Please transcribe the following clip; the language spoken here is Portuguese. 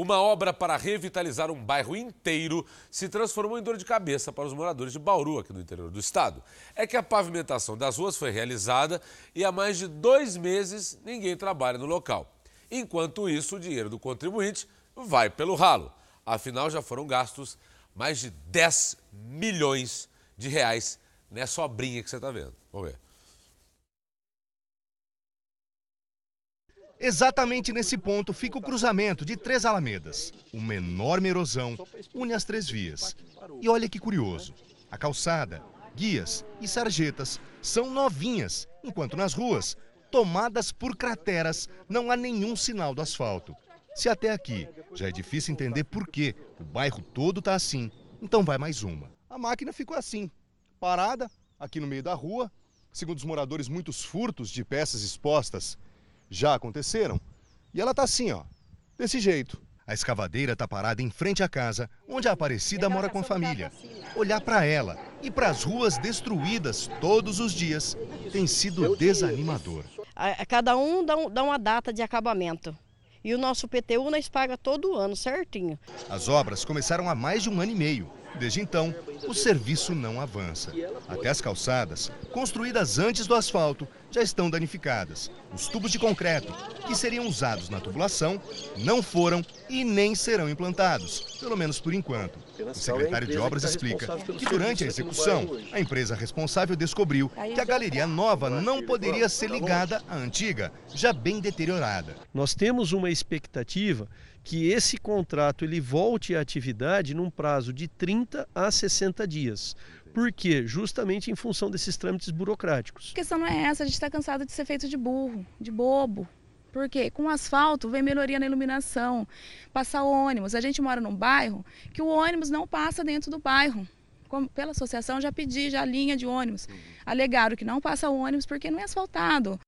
Uma obra para revitalizar um bairro inteiro se transformou em dor de cabeça para os moradores de Bauru, aqui no interior do estado. É que a pavimentação das ruas foi realizada e há mais de dois meses ninguém trabalha no local. Enquanto isso, o dinheiro do contribuinte vai pelo ralo. Afinal, já foram gastos mais de 10 milhões de reais nessa obrinha que você está vendo. Vamos ver. Exatamente nesse ponto fica o cruzamento de três alamedas. Uma enorme erosão une as três vias. E olha que curioso: a calçada, guias e sarjetas são novinhas, enquanto nas ruas, tomadas por crateras, não há nenhum sinal do asfalto. Se até aqui já é difícil entender por que o bairro todo está assim, então vai mais uma. A máquina ficou assim, parada aqui no meio da rua. Segundo os moradores, muitos furtos de peças expostas já aconteceram. E ela tá assim, ó, desse jeito. A escavadeira tá parada em frente à casa, onde a Aparecida mora com é a família. Olhar para ela e para as ruas destruídas todos os dias tem sido desanimador. Cada um dá uma data de acabamento. E o nosso PTU nós paga todo ano, certinho. As obras começaram há mais de um ano e meio. Desde então, o serviço não avança. Até as calçadas, construídas antes do asfalto, já estão danificadas. Os tubos de concreto, que seriam usados na tubulação, não foram e nem serão implantados, pelo menos por enquanto. O secretário de Obras tá explica que durante a execução, a empresa responsável descobriu que a galeria nova não poderia ser tá ligada à antiga, já bem deteriorada. Nós temos uma expectativa que esse contrato ele volte à atividade num prazo de 30 a 60 dias. Por quê? Justamente em função desses trâmites burocráticos. A questão não é essa, a gente está cansado de ser feito de burro, de bobo. Por quê? Com asfalto vem melhoria na iluminação, passar ônibus. A gente mora num bairro que o ônibus não passa dentro do bairro. Como, pela associação já pedi já linha de ônibus. Uhum. Alegaram que não passa o ônibus porque não é asfaltado.